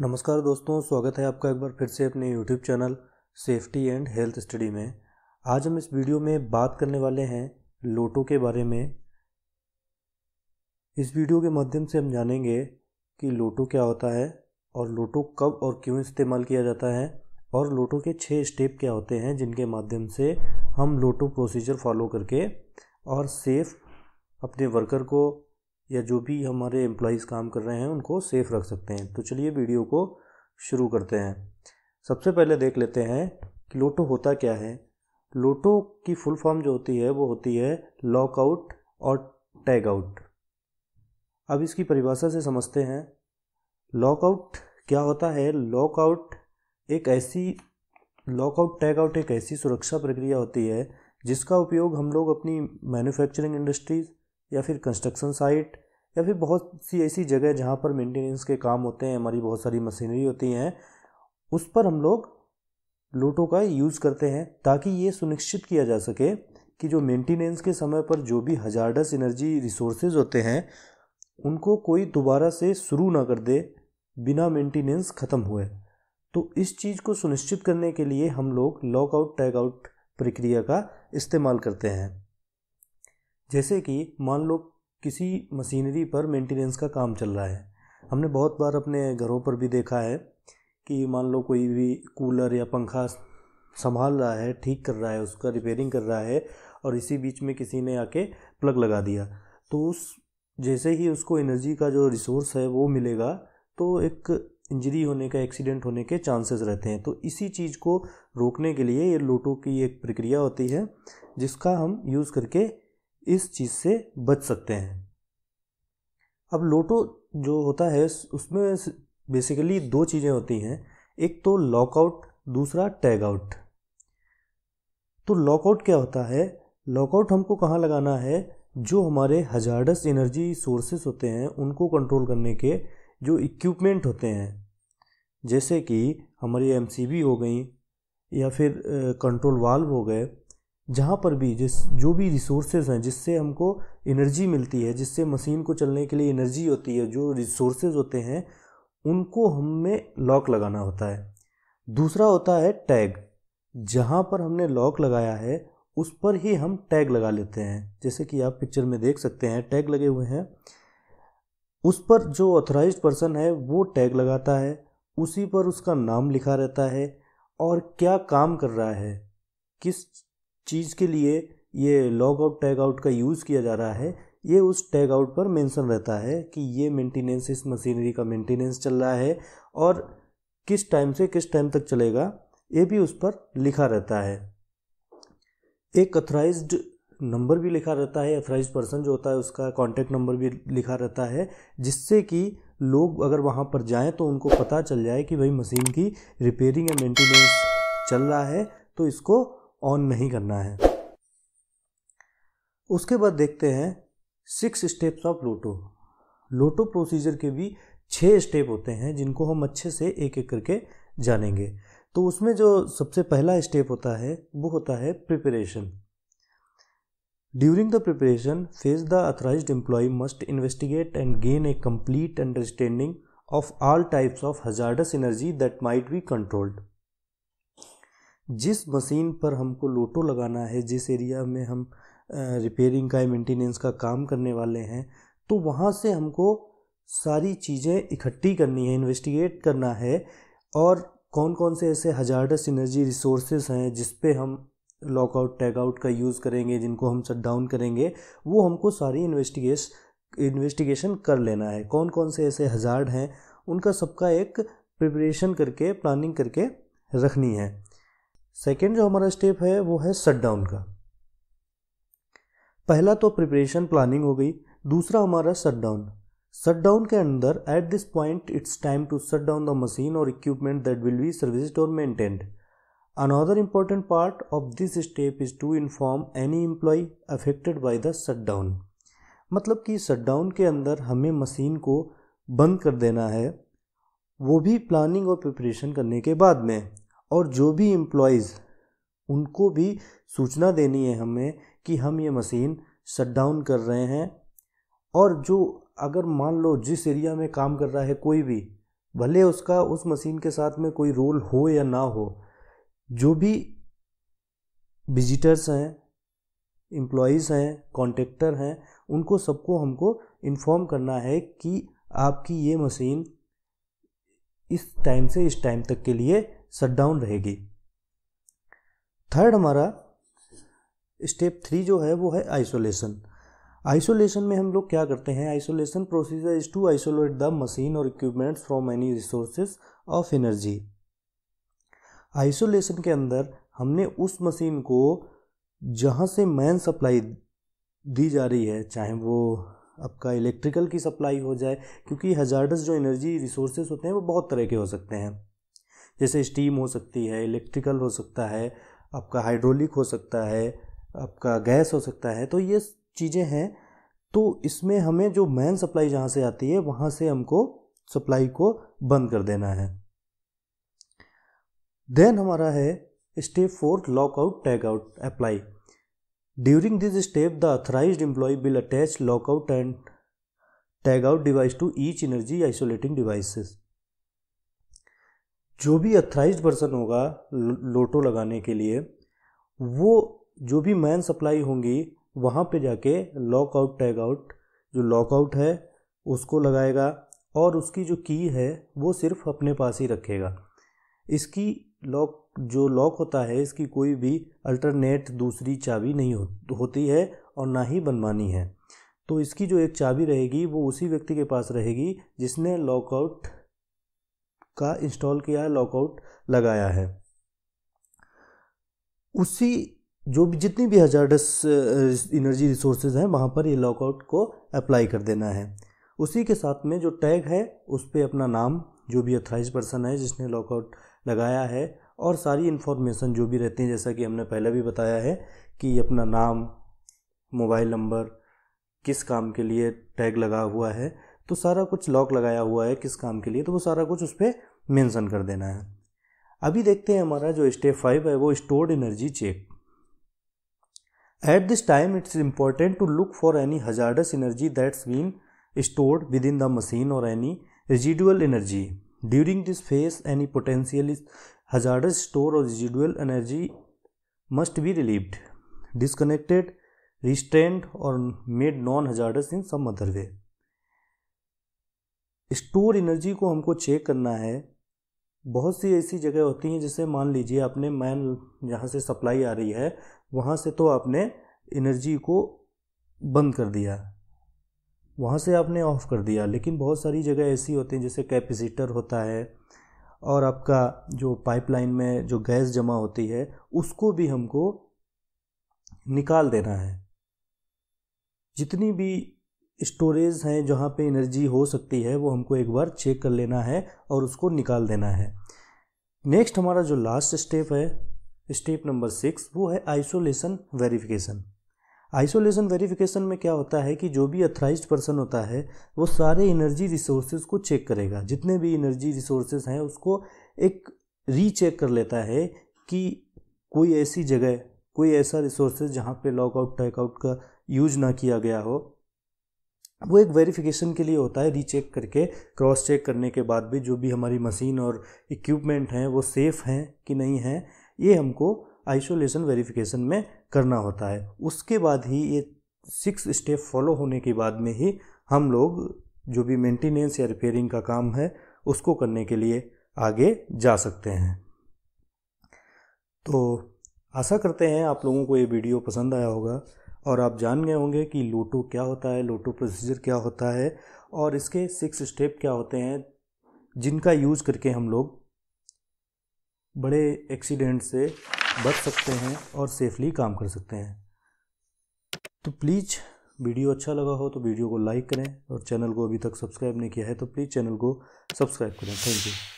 नमस्कार दोस्तों स्वागत है आपका एक बार फिर से अपने YouTube channel safety and health study में आज हम इस वीडियो में बात करने वाले हैं लोटो के बारे में इस वीडियो के माध्यम से हम जानेंगे कि लोटो क्या होता है और लोटो कब और क्यों इस्तेमाल किया जाता है और लोटो के छः स्टेप क्या होते हैं जिनके माध्यम से हम लोटो प्रोसीजर फॉलो करके और सेफ अपने वर्कर को या जो भी हमारे एम्प्लॉयज़ काम कर रहे हैं उनको सेफ़ रख सकते हैं तो चलिए वीडियो को शुरू करते हैं सबसे पहले देख लेते हैं कि लोटो होता क्या है लोटो की फुल फॉर्म जो होती है वो होती है लॉकआउट और टैग आउट अब इसकी परिभाषा से समझते हैं लॉकआउट क्या होता है लॉकआउट एक ऐसी लॉकआउट टैग आउट एक ऐसी सुरक्षा प्रक्रिया होती है जिसका उपयोग हम लोग अपनी मैन्युफैक्चरिंग इंडस्ट्रीज या फिर कंस्ट्रक्शन साइट या फिर बहुत सी ऐसी जगह जहाँ पर मेंटेनेंस के काम होते हैं हमारी बहुत सारी मशीनरी होती हैं उस पर हम लोग लोटो का यूज़ करते हैं ताकि ये सुनिश्चित किया जा सके कि जो मेंटेनेंस के समय पर जो भी हजारडस एनर्जी रिसोर्सेज होते हैं उनको कोई दोबारा से शुरू ना कर दे बिना मेंटेनेंस ख़त्म हुए तो इस चीज़ को सुनिश्चित करने के लिए हम लोग लॉकआउट टैगआउट प्रक्रिया का इस्तेमाल करते हैं जैसे कि मान लो किसी मशीनरी पर मेंटेनेंस का काम चल रहा है हमने बहुत बार अपने घरों पर भी देखा है कि मान लो कोई भी कूलर या पंखा संभाल रहा है ठीक कर रहा है उसका रिपेयरिंग कर रहा है और इसी बीच में किसी ने आके प्लग लगा दिया तो उस जैसे ही उसको एनर्जी का जो रिसोर्स है वो मिलेगा तो एक इंजरी होने का एक्सीडेंट होने के चांसेस रहते हैं तो इसी चीज़ को रोकने के लिए ये लोटो की एक प्रक्रिया होती है जिसका हम यूज़ करके इस चीज़ से बच सकते हैं अब लोटो जो होता है उसमें बेसिकली दो चीज़ें होती हैं एक तो लॉकआउट दूसरा टैग आउट तो लॉकआउट क्या होता है लॉकआउट हमको कहाँ लगाना है जो हमारे हजारडस एनर्जी सोर्सेस होते हैं उनको कंट्रोल करने के जो इक्विपमेंट होते हैं जैसे कि हमारी एम हो गई या फिर कंट्रोल वाल्व हो गए जहाँ पर भी जिस जो भी रिसोर्सेज हैं जिससे हमको एनर्जी मिलती है जिससे मशीन को चलने के लिए एनर्जी होती है जो रिसोर्सेज होते हैं उनको हमें लॉक लगाना होता है दूसरा होता है टैग जहाँ पर हमने लॉक लगाया है उस पर ही हम टैग लगा लेते हैं जैसे कि आप पिक्चर में देख सकते हैं टैग लगे हुए हैं उस पर जो ऑथराइज पर्सन है वो टैग लगाता है उसी पर उसका नाम लिखा रहता है और क्या काम कर रहा है किस चीज़ के लिए ये लॉग आउट टैग आउट का यूज़ किया जा रहा है ये उस टैग आउट पर मेंशन रहता है कि ये मेंटेनेंस इस मशीनरी का मेंटेनेंस चल रहा है और किस टाइम से किस टाइम तक चलेगा ये भी उस पर लिखा रहता है एक अथराइज्ड नंबर भी लिखा रहता है अथराइज पर्सन जो होता है उसका कॉन्टैक्ट नंबर भी लिखा रहता है जिससे कि लोग अगर वहाँ पर जाएँ तो उनको पता चल जाए कि भाई मशीन की रिपेयरिंग या मेंटेनेंस चल रहा है तो इसको ऑन नहीं करना है उसके बाद देखते हैं six steps of LOTO LOTO procedure के भी छः स्टेप होते हैं जिनको हम अच्छे से एक एक करके जानेंगे तो उसमें जो सबसे पहला स्टेप होता है वो होता है preparation during the preparation phase the authorize employ must investigate and gain a complete understanding of all types of hazardous energy that might be controlled जिस मशीन पर हमको लोटो लगाना है जिस एरिया में हम रिपेयरिंग का मेंटेनेंस का काम करने वाले हैं तो वहाँ से हमको सारी चीज़ें इकट्ठी करनी है इन्वेस्टिगेट करना है और कौन कौन से ऐसे हजारडस एनर्जी रिसोर्सेज हैं जिस पे हम लॉकआउट टैगआउट का यूज़ करेंगे जिनको हम शट डाउन करेंगे वो हमको सारी इन्वेस्टिगेश इन्वेस्टिगेशन कर लेना है कौन कौन से ऐसे हजार हैं उनका सबका एक प्रिपरेशन करके प्लानिंग करके रखनी है सेकेंड जो हमारा स्टेप है वो है डाउन का पहला तो प्रिपरेशन प्लानिंग हो गई दूसरा हमारा डाउन शट डाउन के अंदर at this point it's time to shut down the machine और equipment that will be serviced और maintained another important part of this step is to inform any employ affected by the down मतलब कि down के अंदर हमें machine को बंद कर देना है वो भी प्लानिंग और प्रिपरेशन करने के बाद में और जो भी एम्प्लॉयज़ उनको भी सूचना देनी है हमें कि हम ये मशीन शटडाउन कर रहे हैं और जो अगर मान लो जिस एरिया में काम कर रहा है कोई भी भले उसका उस मशीन के साथ में कोई रोल हो या ना हो जो भी विजिटर्स हैं एम्प्लॉयज़ हैं कॉन्ट्रेक्टर हैं उनको सबको हमको इन्फॉर्म करना है कि आपकी ये मशीन इस टाइम से इस टाइम तक के लिए शटडाउन रहेगी थर्ड हमारा स्टेप थ्री जो है वो है आइसोलेशन आइसोलेशन में हम लोग क्या करते हैं isolation procedure is to isolate the machine और equipments from any resources of energy isolation के अंदर हमने उस मशीन को जहाँ से मैन सप्लाई दी जा रही है चाहे वो आपका इलेक्ट्रिकल की सप्लाई हो जाए क्योंकि हजार्डस जो एनर्जी रिसोर्सेज होते हैं वो बहुत तरह के हो सकते हैं जैसे स्टीम हो सकती है इलेक्ट्रिकल हो सकता है आपका हाइड्रोलिक हो सकता है आपका गैस हो सकता है तो ये चीज़ें हैं तो इसमें हमें जो मैन सप्लाई जहाँ से आती है वहाँ से हमको सप्लाई को बंद कर देना है देन हमारा है step four lockout out apply during this step the authorize employ will attach lockout and tag out device to each energy isolating devices जो भी अथराइज पर्सन होगा लोटो लगाने के लिए वो जो भी मैन सप्लाई होंगी वहाँ पे जाके लॉकआउट टैग आउट जो लॉकआउट है उसको लगाएगा और उसकी जो की है वो सिर्फ अपने पास ही रखेगा इसकी लॉक जो लॉक होता है इसकी कोई भी अल्टरनेट दूसरी चाबी नहीं हो, होती है और ना ही बनवानी है तो इसकी जो एक चाबी रहेगी वो उसी व्यक्ति के पास रहेगी जिसने लॉकआउट का इंस्टॉल किया है लॉकआउट लगाया है उसी जो भी जितनी भी हजारडस इनर्जी रिसोर्सेज हैं वहाँ पर ये लॉकआउट को अप्लाई कर देना है उसी के साथ में जो टैग है उस पर अपना नाम जो भी अथराइज पर्सन है जिसने लॉकआउट लगाया है और सारी इन्फॉर्मेशन जो भी रहती है जैसा कि हमने पहले भी बताया है कि अपना नाम मोबाइल नंबर किस काम के लिए टैग लगा हुआ है तो सारा कुछ लॉक लगाया हुआ है किस काम के लिए तो वो सारा कुछ उस पर मैंसन कर देना है अभी देखते हैं हमारा जो स्टेप फाइव है वो stored energy check at this time it's important to look for any hazardous energy that's been stored within the machine और any residual energy during this phase any potential hazardous store और residual energy must be relieved disconnected restrained और made non hazardous in some other way store energy को हमको check करना है बहुत सी ऐसी जगह होती हैं जैसे मान लीजिए आपने मैन जहाँ से सप्लाई आ रही है वहाँ से तो आपने एनर्जी को बंद कर दिया वहाँ से आपने ऑफ़ कर दिया लेकिन बहुत सारी जगह ऐसी होती हैं जैसे कैपेसिटर होता है और आपका जो पाइपलाइन में जो गैस जमा होती है उसको भी हमको निकाल देना है जितनी भी स्टोरेज हैं जहाँ पे एनर्जी हो सकती है वो हमको एक बार चेक कर लेना है और उसको निकाल देना है नेक्स्ट हमारा जो लास्ट स्टेप है स्टेप नंबर सिक्स वो है आइसोलेशन वेरिफिकेशन आइसोलेशन वेरिफिकेशन में क्या होता है कि जो भी अथराइज पर्सन होता है वो सारे एनर्जी रिसोर्सेज को चेक करेगा जितने भी एनर्जी रिसोर्सेज हैं उसको एक रीचेक कर लेता है कि कोई ऐसी जगह कोई ऐसा रिसोर्सेज जहाँ पे लॉकआउट टैकआउट का यूज ना किया गया हो वो एक वेरिफिकेशन के लिए होता है रीचेक करके क्रॉस चेक करने के बाद भी जो भी हमारी मशीन और इक्विपमेंट हैं वो सेफ़ हैं कि नहीं हैं ये हमको आइसोलेशन वेरिफिकेशन में करना होता है उसके बाद ही ये सिक्स स्टेप फॉलो होने के बाद में ही हम लोग जो भी मेंटेनेंस या रिपेयरिंग का काम है उसको करने के लिए आगे जा सकते हैं तो आशा करते हैं आप लोगों को ये वीडियो पसंद आया होगा और आप जान गए होंगे कि लोटो क्या होता है लोटो प्रोसीजर क्या होता है और इसके सिक्स स्टेप क्या होते हैं जिनका यूज़ करके हम लोग बड़े एक्सीडेंट से बच सकते हैं और सेफली काम कर सकते हैं तो प्लीज़ वीडियो अच्छा लगा हो तो वीडियो को लाइक करें और चैनल को अभी तक सब्सक्राइब नहीं किया है तो प्लीज़ चैनल को सब्सक्राइब करें थैंक यू